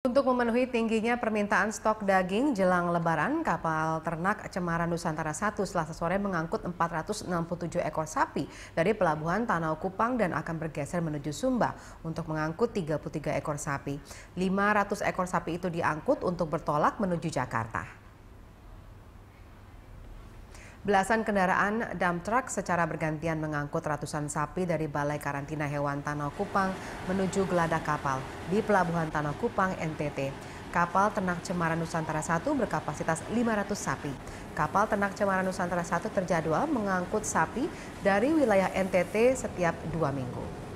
Untuk memenuhi tingginya permintaan stok daging jelang lebaran, kapal ternak Cemara Nusantara 1 selasa sore mengangkut 467 ekor sapi dari pelabuhan Tanau Kupang dan akan bergeser menuju Sumba untuk mengangkut 33 ekor sapi. 500 ekor sapi itu diangkut untuk bertolak menuju Jakarta. Belasan kendaraan dump truck secara bergantian mengangkut ratusan sapi dari Balai Karantina Hewan Tanah Kupang menuju geladak kapal di Pelabuhan Tanah Kupang, NTT. Kapal Ternak Cemara Nusantara 1 berkapasitas 500 sapi. Kapal Ternak Cemara Nusantara 1 terjadwal mengangkut sapi dari wilayah NTT setiap dua minggu.